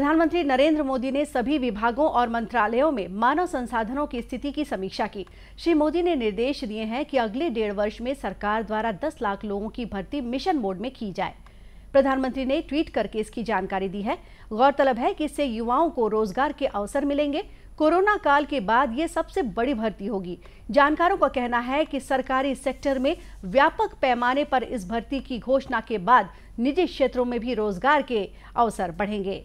प्रधानमंत्री नरेंद्र मोदी ने सभी विभागों और मंत्रालयों में मानव संसाधनों की स्थिति की समीक्षा की श्री मोदी ने निर्देश दिए हैं कि अगले डेढ़ वर्ष में सरकार द्वारा 10 लाख लोगों की भर्ती मिशन मोड में की जाए प्रधानमंत्री ने ट्वीट करके इसकी जानकारी दी है गौरतलब है कि इससे युवाओं को रोजगार के अवसर मिलेंगे कोरोना काल के बाद ये सबसे बड़ी भर्ती होगी जानकारों का कहना है कि सरकारी सेक्टर में व्यापक पैमाने पर इस भर्ती की घोषणा के बाद निजी क्षेत्रों में भी रोजगार के अवसर बढ़ेंगे